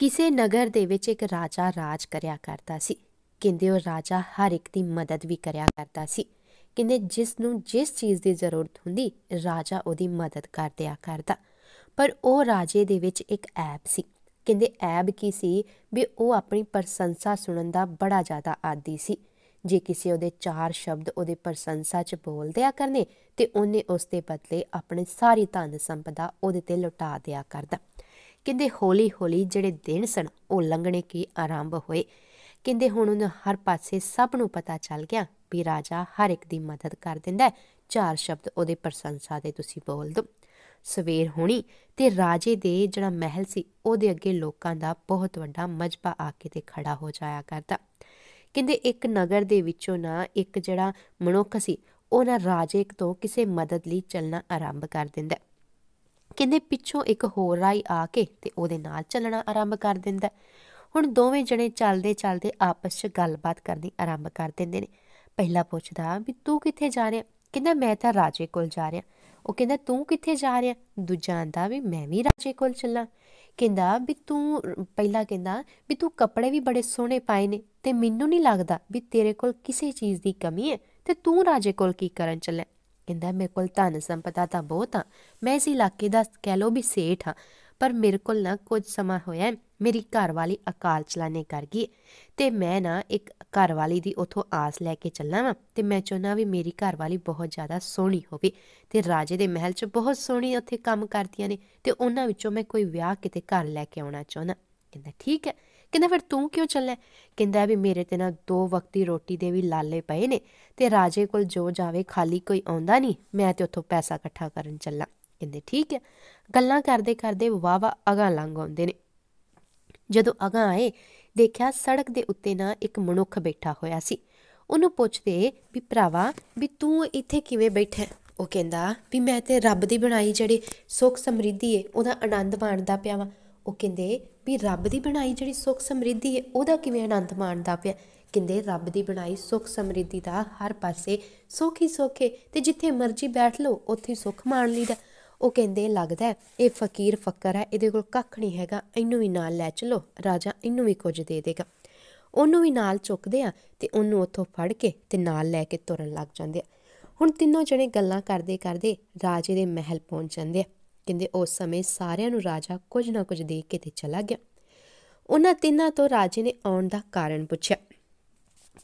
ਕਿਸੇ ਨਗਰ ਦੇ ਵਿੱਚ ਇੱਕ ਰਾਜਾ ਰਾਜ ਕਰਿਆ ਕਰਦਾ ਸੀ ਕਹਿੰਦੇ ਉਹ ਰਾਜਾ ਹਰ ਇੱਕ ਦੀ ਮਦਦ ਵੀ ਕਰਿਆ ਕਰਦਾ ਸੀ ਕਹਿੰਦੇ ਜਿਸ ਨੂੰ ਜਿਸ ਚੀਜ਼ ਦੀ ਜ਼ਰੂਰਤ ਹੁੰਦੀ ਰਾਜਾ ਉਹਦੀ ਮਦਦ ਕਰ ਦਿਆ ਕਰਦਾ ਪਰ ਉਹ ਰਾਜੇ ਦੇ ਵਿੱਚ ਇੱਕ ਐਬ ਸੀ ਕਹਿੰਦੇ ਐਬ ਕੀ ਸੀ ਵੀ ਉਹ ਆਪਣੀ ਪ੍ਰਸ਼ੰਸਾ ਸੁਣਨ ਦਾ ਬੜਾ ਜ਼ਿਆਦਾ ਆਦੀ ਸੀ ਜੇ ਕਿਸੇ ਉਹਦੇ ਚਾਰ ਸ਼ਬਦ ਉਹਦੇ ਪ੍ਰਸ਼ੰਸਾ 'ਚ ਬੋਲ ਦਿਆ ਕਰਨੇ ਤੇ ਉਹਨੇ ਉਸ ਦੇ ਬਦਲੇ ਆਪਣੇ ਸਾਰੀ ਧਨ ਸੰਪਦਾ ਉਹਦੇ ਤੇ ਲੁਟਾ ਦਿਆ ਕਰਦਾ ਕਹਿੰਦੇ ਹੌਲੀ-ਹੌਲੀ ਜਿਹੜੇ ਦਿਨ ਸਨ ਉਹ ਲੰਘਣੇ ਕੀ ਆਰੰਭ ਹੋਏ ਕਹਿੰਦੇ ਹੁਣ ਉਹਨਾਂ ਹਰ ਪਾਸੇ ਸਭ ਨੂੰ ਪਤਾ ਚੱਲ ਗਿਆ ਵੀ ਰਾਜਾ ਹਰ ਇੱਕ ਦੀ ਮਦਦ ਕਰ ਦਿੰਦਾ ਹੈ ਚਾਰ ਸ਼ਬਦ ਉਹਦੇ ਪ੍ਰਸ਼ੰਸਾ ਦੇ ਤੁਸੀਂ ਬੋਲ ਦਿਓ ਸਵੇਰ ਹੋਣੀ ਤੇ ਰਾਜੇ ਦੇ ਜਿਹੜਾ ਮਹਿਲ ਸੀ ਉਹਦੇ ਅੱਗੇ ਲੋਕਾਂ ਦਾ ਬਹੁਤ ਵੱਡਾ ਮਜਬਾ ਆ ਕੇ ਤੇ ਖੜਾ ਹੋ ਜਾਇਆ ਕਰਦਾ ਕਹਿੰਦੇ ਇੱਕ ਨਗਰ ਦੇ ਵਿੱਚੋਂ ਨਾ ਇੱਕ ਜਿਹੜਾ ਮਨੁੱਖ ਸੀ ਉਹਨਾਂ ਰਾਜੇ ਤੋਂ ਕਿਸੇ ਮਦਦ ਲਈ ਚੱਲਣਾ ਆਰੰਭ ਕਰ ਦਿੰਦਾ ਕਹਿੰਦੇ ਪਿੱਛੋਂ ਇੱਕ ਹੋਰ ਰਾਈ ਆ ਕੇ ਤੇ ਉਹਦੇ ਨਾਲ ਚੱਲਣਾ ਆਰੰਭ ਕਰ ਦਿੰਦਾ ਹੁਣ ਦੋਵੇਂ ਜਣੇ ਚੱਲਦੇ ਚੱਲਦੇ ਆਪਸ 'ਚ ਗੱਲਬਾਤ ਕਰਨੀ ਆਰੰਭ ਕਰ ਦਿੰਦੇ ਨੇ ਪਹਿਲਾ ਪੁੱਛਦਾ ਵੀ ਤੂੰ ਕਿੱਥੇ ਜਾ ਰਿਹਾ ਕਹਿੰਦਾ ਮੈਂ ਤਾਂ ਰਾਜੇ ਕੋਲ ਜਾ ਰਿਹਾ ਉਹ ਕਹਿੰਦਾ ਤੂੰ ਕਿੱਥੇ ਜਾ ਰਿਹਾ ਦੂਜਾ ਆਂਦਾ ਵੀ ਮੈਂ ਵੀ ਰਾਜੇ ਕੋਲ ਚੱਲਾਂ ਕਹਿੰਦਾ ਵੀ ਤੂੰ ਪਹਿਲਾ ਕਹਿੰਦਾ ਵੀ ਤੂੰ ਕੱਪੜੇ ਵੀ ਬੜੇ ਸੋਹਣੇ ਪਾਏ ਨੇ ਤੇ ਮੈਨੂੰ ਨਹੀਂ ਲੱਗਦਾ ਵੀ ਤੇਰੇ ਕੋਲ ਕਿਸੇ ਚੀਜ਼ ਦੀ ਕਮੀ ਹੈ ਤੇ ਤੂੰ ਰਾਜੇ ਕੋਲ ਕੀ ਕਰਨ ਚੱਲਿਆ ਕਹਿੰਦਾ ਮੇਰੇ ਕੋਲ ਧਨ ਸੰਪਤਾ ਤਾਂ ਬਹੁਤ ਆ ਮੈਂ ਇਸ ਇਲਾਕੇ ਦਾ ਕਹਿ ਲੋ ਵੀ ਸੇਠ ਆ ਪਰ ਮੇਰੇ ਕੋਲ ਨਾ ਕੁਝ ਸਮਾਂ ਹੋਇਆ ਮੇਰੀ ਘਰ ਵਾਲੀ ਅਕਾਲ ਚਲਾਣੇ ਕਰ ਗਈ ਤੇ ਮੈਂ ਨਾ ਇੱਕ ਘਰ ਵਾਲੀ ਦੀ ਉਥੋਂ ਆਸ ਲੈ ਕੇ ਚੱਲਾਂ ਵਾਂ ਤੇ ਮੈਂ ਚਾਹੁੰਦਾ ਵੀ ਮੇਰੀ ਘਰ ਵਾਲੀ ਬਹੁਤ ਜ਼ਿਆਦਾ ਸੋਹਣੀ ਹੋਵੇ ਤੇ ਰਾਜੇ ਦੇ ਮਹਿਲ 'ਚ ਬਹੁਤ ਸੋਹਣੀ ਉੱਥੇ ਕੰਮ ਕਰਦੀਆਂ ਨੇ ਤੇ ਉਹਨਾਂ ਵਿੱਚੋਂ ਮੈਂ ਕੋਈ ਵਿਆਹ ਕਿਤੇ ਘਰ ਲੈ ਕੇ ਆਉਣਾ ਚਾਹੁੰਦਾ ਕਹਿੰਦਾ ਠੀਕ ਹੈ ਕਹਿੰਦਾ ਫਿਰ ਤੂੰ ਕਿਉਂ ਚੱਲਿਆ ਕਹਿੰਦਾ ਵੀ ਮੇਰੇ ਤੇ ਨਾ ਦੋ ਵਕਤੀ ਰੋਟੀ ਦੇ ਵੀ ਲਾਲੇ ਪਏ ਨੇ ਤੇ ਰਾਜੇ ਕੋਲ ਜੋ ਜਾਵੇ ਖਾਲੀ ਕੋਈ ਆਉਂਦਾ ਨਹੀਂ ਮੈਂ ਤੇ ਉੱਥੋਂ ਪੈਸਾ ਇਕੱਠਾ ਕਰਨ ਚੱਲਾਂ ਕਹਿੰਦੇ ਠੀਕ ਹੈ ਗੱਲਾਂ ਕਰਦੇ ਕਰਦੇ ਵਾਵਾ ਅਗਾ ਲੰਘ ਆਉਂਦੇ ਨੇ ਜਦੋਂ ਅਗਾ ਆਏ ਦੇਖਿਆ ਸੜਕ ਦੇ ਉੱਤੇ ਨਾ ਇੱਕ ਮਨੁੱਖ ਬੈਠਾ ਹੋਇਆ ਸੀ ਉਹਨੂੰ ਪੁੱਛਦੇ ਵੀ ਭਰਾਵਾ ਵੀ ਤੂੰ ਇੱਥੇ ਕਿਵੇਂ ਬੈਠਾ ਉਹ ਕਹਿੰਦਾ ਵੀ ਮੈਂ ਤੇ ਰੱਬ ਦੀ ਬਣਾਈ ਜਿਹੜੀ ਸੁਖ ਸਮਰਿੱਧੀ ਏ ਉਹਦਾ ਆਨੰਦ ਮਾਣਦਾ ਪਿਆ ਵਾਂ ਉਹ ਕਹਿੰਦੇ ਵੀ ਰੱਬ ਦੀ ਬਣਾਈ ਜਿਹੜੀ ਸੁੱਖ ਸਮਰਿੱਧੀ ਹੈ ਉਹਦਾ ਕਿਵੇਂ ਆਨੰਦ ਮਾਣਦਾ ਪਿਆ ਕਹਿੰਦੇ ਰੱਬ ਦੀ ਬਣਾਈ ਸੁੱਖ ਸਮਰਿੱਧੀ ਦਾ ਹਰ ਪਾਸੇ ਸੋਖੀ ਸੋਖੇ ਤੇ ਜਿੱਥੇ ਮਰਜ਼ੀ ਬੈਠ ਲਓ ਉੱਥੇ ਸੁੱਖ ਮਾਣ ਲਈਦਾ ਉਹ ਕਹਿੰਦੇ ਲੱਗਦਾ ਇਹ ਫਕੀਰ ਫੱਕਰ ਹੈ ਇਹਦੇ ਕੋਲ ਕੱਖ ਨਹੀਂ ਹੈਗਾ ਇਹਨੂੰ ਵੀ ਨਾਲ ਲੈ ਚਲੋ ਰਾਜਾ ਇਹਨੂੰ ਵੀ ਕੁਝ ਦੇ ਦੇਗਾ ਉਹਨੂੰ ਵੀ ਨਾਲ ਚੁੱਕਦੇ ਆ ਤੇ ਉਹਨੂੰ ਉੱਥੋਂ ਫੜ ਕੇ ਤੇ ਨਾਲ ਲੈ ਕੇ ਤੁਰਨ ਲੱਗ ਜਾਂਦੇ ਆ ਹੁਣ ਤਿੰਨੋਂ ਜਣੇ ਗੱਲਾਂ ਕਰਦੇ ਕਰਦੇ ਰਾਜੇ ਦੇ ਮਹਿਲ ਪਹੁੰਚ ਜਾਂਦੇ ਆ ਕਹਿੰਦੇ ਉਸ ਸਮੇਂ ਸਾਰਿਆਂ ਨੂੰ ਰਾਜਾ ਕੁਝ ਨਾ ਕੁਝ ਦੇ ਕੇ ਤੇ ਚਲਾ ਗਿਆ ਉਹਨਾਂ ਤਿੰਨਾਂ ਤੋਂ ਰਾਜੇ ਨੇ ਆਉਣ ਦਾ ਕਾਰਨ ਪੁੱਛਿਆ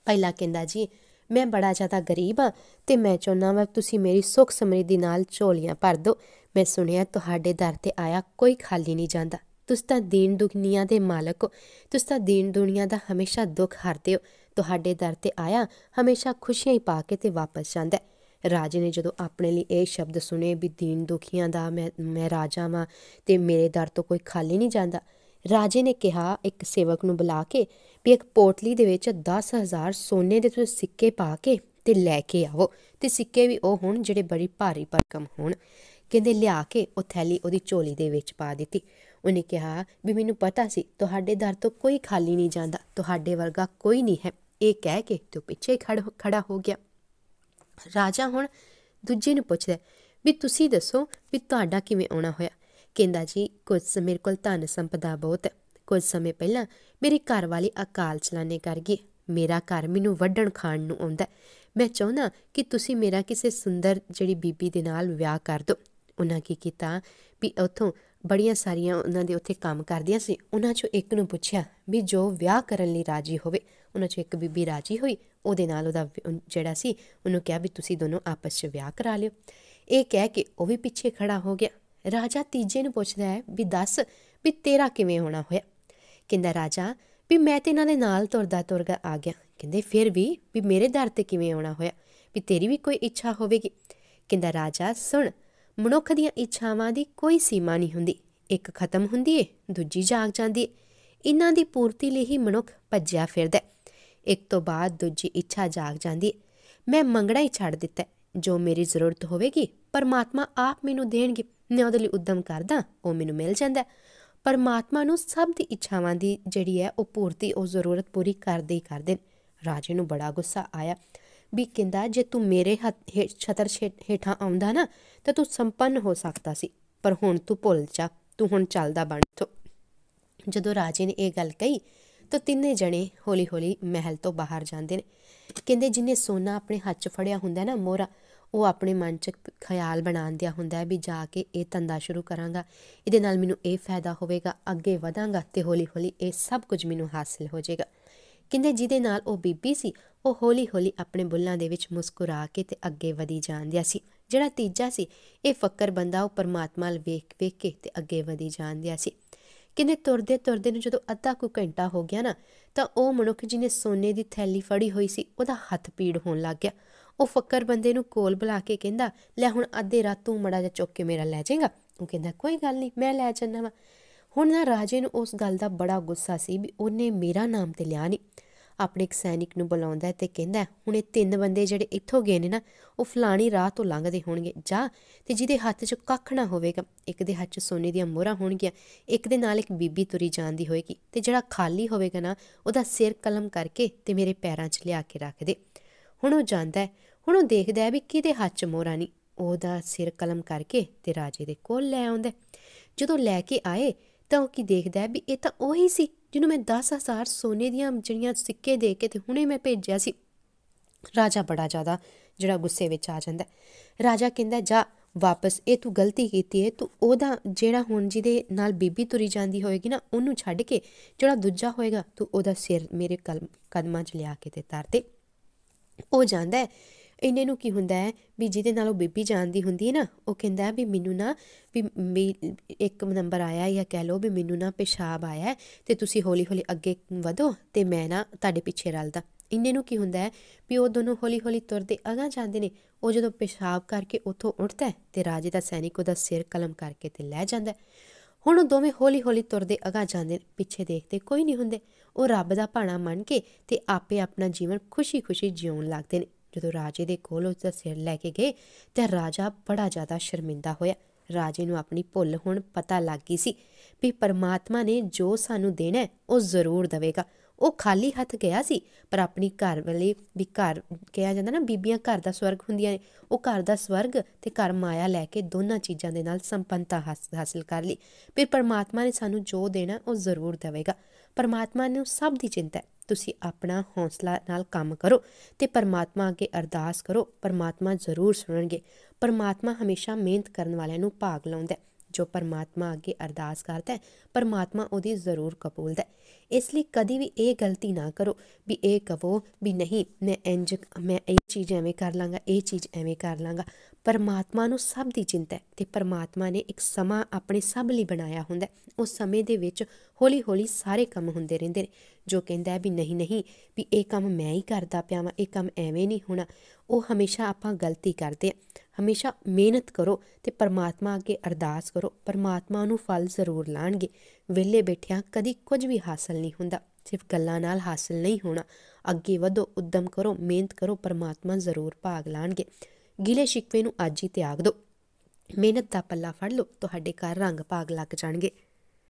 ਪਹਿਲਾ ਕਹਿੰਦਾ ਜੀ ਮੈਂ ਬੜਾ ਜ਼ਿਆਦਾ ਗਰੀਬ ਆ ਤੇ ਮੈਂ ਚਾਹੁੰਦਾ ਵਾਂ ਤੁਸੀਂ ਮੇਰੀ ਸੁੱਖ ਸਮਰਿੱਧੀ ਨਾਲ ਝੋਲੀਆਂ ਭਰ ਦਿਓ ਮੈਂ ਸੁਣਿਆ ਤੁਹਾਡੇ ਦਰ ਤੇ ਆਇਆ ਕੋਈ ਖਾਲੀ ਨਹੀਂ ਜਾਂਦਾ ਤੁਸੀਂ ਤਾਂ ਦੀਨ ਦੁਨੀਆ ਦੇ ਮਾਲਕ ਹੋ ਤੁਸੀਂ ਤਾਂ ਦੀਨ ਦੁਨੀਆ ਦਾ ਹਮੇਸ਼ਾ ਦੁੱਖ ਹਰਦੇ ਹੋ ਤੁਹਾਡੇ ਦਰ ਤੇ ਆਇਆ ਹਮੇਸ਼ਾ ਖੁਸ਼ੀਆਂ ਹੀ ਪਾ ਕੇ ਤੇ ਵਾਪਸ ਜਾਂਦਾ ਰਾਜੇ ਨੇ ਜਦੋਂ ਆਪਣੇ ਲਈ ਇਹ ਸ਼ਬਦ ਸੁਨੇ ਵੀ ਦੀਨ ਦੁਖੀਆਂ ਦਾ ਮੈਂ ਰਾਜਾ ਵਾਂ ਤੇ ਮੇਰੇ ਦਰ ਤੋਂ ਕੋਈ ਖਾਲੀ ਨਹੀਂ ਜਾਂਦਾ ਰਾਜੇ ਨੇ ਕਿਹਾ ਇੱਕ ਸੇਵਕ ਨੂੰ ਬੁਲਾ ਕੇ ਵੀ ਇੱਕ ਪੋਟਲੀ ਦੇ ਵਿੱਚ 10000 ਸੋਨੇ ਦੇ ਤੁਸੀਂ ਸਿੱਕੇ ਪਾ ਕੇ ਤੇ ਲੈ ਕੇ ਆਵੋ ਤੇ ਸਿੱਕੇ ਵੀ ਉਹ ਹੋਣ ਜਿਹੜੇ ਬੜੀ ਭਾਰੀ ਪਰਕਮ ਹੋਣ ਕਹਿੰਦੇ ਲਿਆ ਕੇ ਉਹ ਥੈਲੀ ਉਹਦੀ ਝੋਲੀ ਦੇ ਵਿੱਚ ਪਾ ਦਿੱਤੀ ਉਹਨੇ ਕਿਹਾ ਵੀ ਮੈਨੂੰ ਪਤਾ ਸੀ ਤੁਹਾਡੇ ਦਰ ਤੋਂ ਕੋਈ ਖਾਲੀ ਨਹੀਂ ਜਾਂਦਾ ਤੁਹਾਡੇ ਵਰਗਾ ਕੋਈ ਨਹੀਂ ਹੈ ਇਹ ਕਹਿ ਕੇ ਤੇ ਪਿੱਛੇ ਖੜਾ ਹੋ ਗਿਆ ਰਾਜਾ ਹੁਣ ਦੂਜੇ ਨੂੰ ਪੁੱਛਦਾ ਵੀ ਤੁਸੀਂ ਦੱਸੋ ਵੀ ਤੁਹਾਡਾ ਕਿਵੇਂ ਆਉਣਾ ਹੋਇਆ ਕਹਿੰਦਾ ਜੀ ਕੁਝ ਮੇਰੇ ਕੋਲ ਧਨ ਸੰਪਦਾ ਬਹੁਤ ਹੈ ਕੁਝ ਸਮੇਂ ਪਹਿਲਾਂ ਮੇਰੇ ਘਰ ਵਾਲੇ ਅਕਾਲ ਚਲਾਣੇ ਕਰ ਗਏ ਮੇਰਾ ਘਰ ਮੈਨੂੰ ਵੱਢਣ ਖਾਣ ਨੂੰ ਆਉਂਦਾ ਮੈਂ ਚਾਹੁੰਦਾ ਕਿ ਤੁਸੀਂ ਮੇਰਾ ਕਿਸੇ ਸੁੰਦਰ ਜਿਹੜੀ ਬੀਬੀ ਦੇ ਨਾਲ ਵਿਆਹ ਕਰ ਦਿਓ ਉਹਨਾਂ ਕੀ ਕੀਤਾ ਵੀ ਉਥੋਂ ਬੜੀਆਂ ਸਾਰੀਆਂ ਉਹਨਾਂ ਦੇ ਉੱਥੇ ਕੰਮ ਕਰਦੀਆਂ ਸੀ ਉਹਨਾਂ ਚੋਂ ਇੱਕ ਨੂੰ ਪੁੱਛਿਆ ਵੀ ਜੋ ਵਿਆਹ ਕਰਨ ਲਈ ਰਾਜੀ ਹੋਵੇ ਉਹਨਾਂ ਚੋਂ ਇੱਕ ਬੀਬੀ ਰਾਜੀ ਹੋਈ ਉਹਦੇ ਨਾਲ ਉਹਦਾ ਜਿਹੜਾ ਸੀ ਉਹਨੂੰ ਕਿਹਾ ਵੀ ਤੁਸੀਂ ਦੋਨੋਂ ਆਪਸ 'ਚ ਵਿਆਹ ਕਰਾ ਲਿਓ ਇਹ ਕਹਿ ਕੇ ਉਹ ਵੀ ਪਿੱਛੇ ਖੜਾ ਹੋ ਗਿਆ ਰਾਜਾ ਤੀਜੇ ਨੂੰ ਪੁੱਛਦਾ ਹੈ ਵੀ ਦੱਸ ਵੀ ਤੇਰਾ ਕਿਵੇਂ ਹੋਣਾ ਹੋਇਆ ਕਹਿੰਦਾ ਰਾਜਾ ਵੀ ਮੈਂ ਤੇ ਇਹਨਾਂ ਦੇ ਨਾਲ ਤੁਰਦਾ ਤੁਰਗਾ ਆ ਗਿਆ ਕਹਿੰਦੇ ਫਿਰ ਵੀ ਵੀ ਮੇਰੇ ਦਰ ਤੇ ਕਿਵੇਂ ਆਉਣਾ ਹੋਇਆ ਵੀ ਤੇਰੀ ਵੀ ਕੋਈ ਇੱਛਾ ਹੋਵੇਗੀ ਕਹਿੰਦਾ ਰਾਜਾ ਸੁਣ ਮਨੁੱਖ ਦੀਆਂ ਇੱਛਾਵਾਂ ਦੀ ਕੋਈ ਸੀਮਾ ਨਹੀਂ ਹੁੰਦੀ ਇੱਕ ਖਤਮ ਹੁੰਦੀ ਏ ਦੂਜੀ ਜਾਗ ਜਾਂਦੀ ਏ ਇਹਨਾਂ ਦੀ ਪੂਰਤੀ ਲਈ ਹੀ ਮਨੁੱਖ ਭੱਜਿਆ ਫਿਰਦਾ ਇੱਕ ਤੋਂ ਬਾਅਦ ਦੂਜੀ ਇੱਛਾ ਜਾਗ ਜਾਂਦੀ ਮੈਂ ਮੰਗਣਾ ਹੀ ਛੱਡ ਦਿੱਤਾ ਜੋ ਮੇਰੀ ਜ਼ਰੂਰਤ ਹੋਵੇਗੀ ਪਰਮਾਤਮਾ ਆਪ ਮੈਨੂੰ ਦੇਣਗੇ ਮੈਂ ਉਹਦੇ ਲਈ ਉਦਮ ਕਰਦਾ ਉਹ ਮੈਨੂੰ ਮਿਲ ਜਾਂਦਾ ਪਰਮਾਤਮਾ ਨੂੰ ਸਭ ਦੀ ਇੱਛਾਵਾਂ ਦੀ ਜਿਹੜੀ ਹੈ ਉਹ ਪੂਰਤੀ ਉਹ ਜ਼ਰੂਰਤ ਪੂਰੀ ਕਰਦੇ ਹੀ ਕਰਦੇ ਰਾਜੇ ਨੂੰ ਬੜਾ ਗੁੱਸਾ ਆਇਆ ਵੀ ਕਹਿੰਦਾ ਜੇ ਤੂੰ ਮੇਰੇ ਹੱਥ ਛਤਰ ਹੇਠਾਂ ਆਉਂਦਾ ਨਾ ਤਾਂ ਤੂੰ ਸੰਪੰਨ ਹੋ ਸਕਦਾ ਸੀ ਪਰ ਹੁਣ ਤੂੰ ਭੁੱਲ ਜਾ ਤੂੰ ਹੁਣ ਚੱਲਦਾ ਬਣ ਤੋ ਜਦੋਂ ਰਾਜੇ ਨੇ ਇਹ ਗੱਲ ਕਹੀ ਤਾਂ ਤਿੰਨੇ ਜਣੇ ਹੌਲੀ-ਹੌਲੀ ਮਹਿਲ ਤੋਂ ਬਾਹਰ ਜਾਂਦੇ ਨੇ ਕਹਿੰਦੇ ਜਿਨੇ ਸੋਨਾ ਆਪਣੇ ਹੱਥ 'ਚ ਫੜਿਆ ਹੁੰਦਾ ਨਾ ਮੋਰਾ ਉਹ ਆਪਣੇ ਮਨ 'ਚ ਖਿਆਲ ਬਣਾਉਂਦਿਆ ਹੁੰਦਾ ਹੈ ਵੀ ਜਾ ਕੇ ਇਹ ਧੰਦਾ ਸ਼ੁਰੂ ਕਰਾਂਗਾ ਇਹਦੇ ਨਾਲ ਮੈਨੂੰ ਇਹ ਫਾਇਦਾ ਹੋਵੇਗਾ ਅੱਗੇ ਵਧਾਂਗਾ ਤੇ ਹੌਲੀ-ਹੌਲੀ ਇਹ ਸਭ ਕੁਝ ਮੈਨੂੰ ਹਾਸਲ ਹੋ ਜਾਏਗਾ ਕਹਿੰਦੇ ਜਿਹਦੇ ਨਾਲ ਉਹ ਬੀਬੀ ਸੀ ਉਹ ਹੌਲੀ-ਹੌਲੀ ਆਪਣੇ ਬੁੱਲਾਂ ਦੇ ਵਿੱਚ ਮੁਸਕਰਾ ਕੇ ਤੇ ਅੱਗੇ ਵਧੀ ਜਾਂਦਿਆ ਸੀ ਜਿਹੜਾ ਤੀਜਾ ਸੀ ਇਹ ਫੱਕਰ ਬੰਦਾ ਉਹ ਪਰਮਾਤਮਾ ਵੱਲ ਵੇਖ ਵੇਖ ਕੇ ਤੇ ਅੱਗੇ ਵਧੀ ਜਾਂਦਿਆ ਸੀ ਕਿੰਨੇ ਤੁਰਦੇ ਤੁਰਦੇ ਨੂੰ ਜਦੋਂ ਅੱਧਾ ਕੁ ਘੰਟਾ ਹੋ ਗਿਆ ਨਾ ਤਾਂ ਉਹ ਮਨੁੱਖ ਨੇ ਸੋਨੇ ਦੀ ਥੈਲੀ ਫੜੀ ਹੋਈ ਸੀ ਉਹਦਾ ਹੱਥ ਪੀੜ ਹੋਣ ਲੱਗ ਗਿਆ ਉਹ ਫੱਕਰ ਬੰਦੇ ਨੂੰ ਕੋਲ ਬੁਲਾ ਕੇ ਕਹਿੰਦਾ ਲੈ ਹੁਣ ਅੱਧੇ ਰਾਤ ਤੂੰ ਮੜਾ ਜਾ ਚੁੱਕ ਕੇ ਮੇਰਾ ਲੈ ਜਾਏਗਾ ਉਹ ਕਹਿੰਦਾ ਕੋਈ ਗੱਲ ਨਹੀਂ ਮੈਂ ਲੈ ਜਾਣਾ ਵਾ ਹੁਣ ਨਾ ਰਾਜੇ ਨੂੰ ਉਸ ਗੱਲ ਦਾ ਬੜਾ ਗੁੱਸਾ ਸੀ ਵੀ ਉਹਨੇ ਮੇਰਾ ਨਾਮ ਤੇ ਲਿਆ ਨਹੀਂ ਆਪਣੇ ਇੱਕ ਸੈਨਿਕ ਨੂੰ ਬੁਲਾਉਂਦਾ ਤੇ ਕਹਿੰਦਾ ਹੁਣ ਇਹ ਤਿੰਨ ਬੰਦੇ ਜਿਹੜੇ ਇੱਥੋਂ ਗਏ ਨੇ ਨਾ ਉਹ ਫਲਾਣੀ ਰਾਹ ਤੋਂ ਲੰਘਦੇ ਹੋਣਗੇ ਜਾ ਤੇ ਜਿਹਦੇ ਹੱਥ 'ਚ ਕੱਖ ਨਾ ਹੋਵੇਗਾ ਇੱਕ ਦੇ ਹੱਥ 'ਚ ਸੋਨੇ ਦੀਆਂ ਮੋਹਰਾਂ ਹੋਣਗੀਆਂ ਇੱਕ ਦੇ ਨਾਲ ਇੱਕ ਬੀਬੀ ਤੁਰੀ ਜਾਂਦੀ ਹੋਏਗੀ ਤੇ ਜਿਹੜਾ ਖਾਲੀ ਹੋਵੇਗਾ ਨਾ ਉਹਦਾ ਸਿਰ ਕਲਮ ਕਰਕੇ ਤੇ ਮੇਰੇ ਪੈਰਾਂ 'ਚ ਲਿਆ ਕੇ ਰੱਖ ਦੇ ਹੁਣ ਉਹ ਜਾਂਦਾ ਹੈ ਹੁਣ ਉਹ ਦੇਖਦਾ ਹੈ ਵੀ ਕਿਹਦੇ ਹੱਥ 'ਚ ਮੋਹਰਾਂ ਨਹੀਂ ਉਹਦਾ ਸਿਰ ਕਲਮ ਕਰਕੇ ਤੇ ਰਾਜੇ ਦੇ ਕੋਲ ਲੈ ਆਉਂਦਾ ਜਦੋਂ ਲੈ ਕੇ ਆਏ ਤਾਂ ਉਹ ਕੀ ਦੇਖਦਾ ਹੈ ਵੀ ਇਹ ਤਾਂ ਉਹੀ ਸੀ ਜਿਹਨੂੰ ਮੈਂ 10000 ਸੋਨੇ ਦੀਆਂ ਜਿਹੜੀਆਂ ਸਿੱਕੇ ਦੇ ਕੇ ਤੇ ਹੁਣੇ ਮੈਂ ਭੇਜਿਆ ਸੀ ਰਾਜਾ ਬੜਾ ਜ਼ਿਆਦਾ ਜਿਹੜਾ ਗੁੱਸੇ ਵਿੱਚ ਆ ਜਾਂਦਾ ਰਾਜਾ ਕਹਿੰਦਾ ਜਾ ਵਾਪਸ ਇਹ ਤੂੰ ਗਲਤੀ ਕੀਤੀ ਹੈ ਤੂੰ ਉਹਦਾ ਜਿਹੜਾ ਹੁਣ ਜਿਹਦੇ ਨਾਲ ਬੀਬੀ ਤੁਰੀ ਜਾਂਦੀ ਹੋਏਗੀ ਨਾ ਉਹਨੂੰ ਛੱਡ ਕੇ ਜਿਹੜਾ ਦੂਜਾ ਹੋਏਗਾ ਤੂੰ ਉਹਦਾ ਸਿਰ ਮੇਰੇ ਕਦਮਾਂ 'ਚ ਲਿਆ ਕੇ ਤੇ ਤਾਰ ਤੇ ਉਹ ਜਾਂਦਾ ਹੈ ਇੰਨੇ ਨੂੰ ਕੀ ਹੁੰਦਾ ਹੈ ਵੀ ਜਿਹਦੇ ਨਾਲ ਉਹ ਬੀਬੀ ਜਾਣਦੀ ਹੁੰਦੀ ਹੈ ਨਾ ਉਹ ਕਹਿੰਦਾ ਵੀ ਮੈਨੂੰ ਨਾ ਵੀ ਇੱਕ ਨੰਬਰ ਆਇਆ ਜਾਂ ਕਹਿ ਲਓ ਵੀ ਮੈਨੂੰ ਨਾ ਪਿਸ਼ਾਬ ਆਇਆ ਤੇ ਤੁਸੀਂ ਹੌਲੀ ਹੌਲੀ ਅੱਗੇ ਵਧੋ ਤੇ ਮੈਂ ਨਾ ਤੁਹਾਡੇ ਪਿੱਛੇ ਰਲਦਾ ਇੰਨੇ ਨੂੰ ਕੀ ਹੁੰਦਾ ਹੈ ਵੀ ਉਹ ਦੋਨੋਂ ਹੌਲੀ ਹੌਲੀ ਤੁਰਦੇ ਅਗਾ ਜਾਂਦੇ ਨੇ ਉਹ ਜਦੋਂ ਪਿਸ਼ਾਬ ਕਰਕੇ ਉੱਥੋਂ ਉੱਠਦਾ ਤੇ ਰਾਜੇ ਦਾ ਸੈਨਿਕ ਉਹਦਾ ਸਿਰ ਕਲਮ ਕਰਕੇ ਤੇ ਲੈ ਜਾਂਦਾ ਹੁਣ ਉਹ ਦੋਵੇਂ ਹੌਲੀ-ਹੌਲੀ ਤੁਰਦੇ ਅਗਾ ਜਾਂਦੇ ਪਿੱਛੇ ਦੇਖਦੇ ਕੋਈ ਨਹੀਂ ਹੁੰਦੇ ਉਹ ਰੱਬ ਦਾ ਭਾਣਾ ਮੰਨ ਕੇ ਤੇ ਆਪੇ ਆਪਣਾ ਜੀਵਨ ਖੁਸ਼ੀ-ਖੁਸ਼ੀ ਜਿਉਣ ਲੱਗਦੇ ਨੇ ਜਦੋਂ ਰਾਜੇ ਦੇ ਕੋਲ ਉਸ ਦਾ ਸਿਰ ਲੈ ਕੇ ਗਏ ਤਾਂ ਰਾਜਾ ਬੜਾ ਜ਼ਿਆਦਾ ਸ਼ਰਮਿੰਦਾ ਹੋਇਆ ਰਾਜੇ ਨੂੰ ਆਪਣੀ ਭੁੱਲ ਹੁਣ ਪਤਾ ਲੱਗ ਗਈ ਸੀ ਵੀ ਪਰਮਾਤਮਾ ਨੇ ਜੋ ਸਾਨੂੰ ਦੇਣਾ ਉਹ ਜ਼ਰੂਰ ਦੇਵੇਗਾ ਉਹ ਖਾਲੀ ਹੱਥ ਗਿਆ ਸੀ ਪਰ ਆਪਣੀ ਘਰ ਵਾਲੀ ਵੀ ਘਰ ਕਿਹਾ ਜਾਂਦਾ ਨਾ ਬੀਬੀਆਂ ਘਰ ਦਾ ਸਵਰਗ ਹੁੰਦੀਆਂ ਨੇ ਉਹ ਘਰ ਦਾ ਸਵਰਗ ਤੇ ਘਰ ਮਾਇਆ ਲੈ ਕੇ ਦੋਨਾਂ ਚੀਜ਼ਾਂ ਦੇ ਨਾਲ ਸੰਪੰਨਤਾ ਹਾਸਲ ਕਰ ਲਈ ਫਿਰ ਪਰਮਾਤਮਾ ਨੇ ਸਾਨੂੰ ਜੋ ਦੇਣਾ ਉਹ ਜ਼ਰੂਰ ਦੇਵੇਗਾ ਪਰਮਾਤਮਾ ਨੂੰ ਸਭ ਦੀ ਚਿੰਤਾ ਹੈ ਤੁਸੀਂ ਆਪਣਾ ਹੌਸਲਾ ਨਾਲ ਕੰਮ ਕਰੋ ਤੇ ਪਰਮਾਤਮਾ ਅੱਗੇ ਅਰਦਾਸ ਕਰੋ ਪਰਮਾਤਮਾ ਜ਼ਰੂਰ ਸੁਣਨਗੇ ਪਰਮਾਤਮਾ ਹਮੇਸ਼ਾ ਮਿਹਨਤ ਕਰਨ ਵਾਲਿਆਂ ਨੂੰ ਭਾਗ ਲਾਉਂਦਾ ਹੈ ਜੋ ਪਰਮਾਤਮਾ ਅੱਗੇ ਅਰਦਾਸ ਕਰਦਾ ਹੈ ਪਰਮਾਤਮਾ ਉਹਦੀ ਜ਼ਰੂਰ ਕਬੂਲਦਾ ਹੈ ਇਸ ਲਈ ਕਦੀ ਵੀ ਇਹ ਗਲਤੀ ਨਾ ਕਰੋ ਵੀ ਇਹ ਕਹੋ ਵੀ ਨਹੀਂ ਮੈਂ ਇੰਜ ਮੈਂ ਇਹ ਚੀਜ਼ ਐਵੇਂ ਕਰ ਲਾਂਗਾ ਇਹ ਚੀਜ਼ ਐਵੇਂ ਕਰ ਲਾਂਗਾ ਪਰਮਾਤਮਾ ਨੂੰ ਸਭ ਦੀ ਚਿੰਤਾ ਹੈ ਤੇ ਪਰਮਾਤਮਾ ਨੇ ਇੱਕ ਸਮਾਂ ਆਪਣੇ ਸਭ ਲਈ ਬਣਾਇਆ ਹੁੰਦਾ ਉਸ ਸਮੇਂ ਦੇ ਵਿੱਚ ਹੌਲੀ-ਹੌਲੀ ਸਾਰੇ ਕੰਮ ਹੁੰਦੇ ਰਹਿੰਦੇ ਨੇ ਜੋ ਕਹਿੰਦਾ ਹੈ ਵੀ ਨਹੀਂ ਨਹੀਂ ਵੀ ਇਹ ਕੰਮ ਮੈਂ ਹੀ ਕਰਦਾ ਪਿਆ ਵਾਂ ਇਹ ਕੰਮ ਐਵੇਂ ਨਹੀਂ ਹੋਣਾ ਉਹ ਹਮੇਸ਼ਾ ਆਪਾਂ ਗਲਤੀ ਕਰਦੇ ਆ ਹਮੇਸ਼ਾ ਮਿਹਨਤ ਕਰੋ ਤੇ ਪਰਮਾਤਮਾ ਅੱਗੇ ਅਰਦਾਸ ਕਰੋ ਪਰਮਾਤਮਾ ਨੂੰ ਫਲ ਜ਼ਰੂਰ ਲਾਣਗੇ ਵਿਹਲੇ ਬੈਠਿਆਂ ਕਦੀ ਕੁਝ ਵੀ ਹਾਸਲ ਨਹੀਂ ਹੁੰਦਾ ਸਿਰਫ ਗੱਲਾਂ ਨਾਲ ਹਾਸਲ ਨਹੀਂ ਹੋਣਾ ਅੱਗੇ ਵਧੋ ਉਦਮ ਕਰੋ ਮਿਹਨਤ ਕਰੋ ਪਰਮਾਤਮਾ ਜ਼ਰੂਰ ਭਾਗ ਲਾਣਗੇ ਗਿਲੇ ਸ਼ਿਕਵੇ ਨੂੰ ਅੱਜ ਹੀ ਤਿਆਗ ਦਿਓ ਮਿਹਨਤ ਦਾ ਪੱਲਾ ਫੜ ਲਓ ਤੁਹਾਡੇ ਘਰ ਰੰਗ ਭਾਗ ਲੱਗ ਜਾਣਗੇ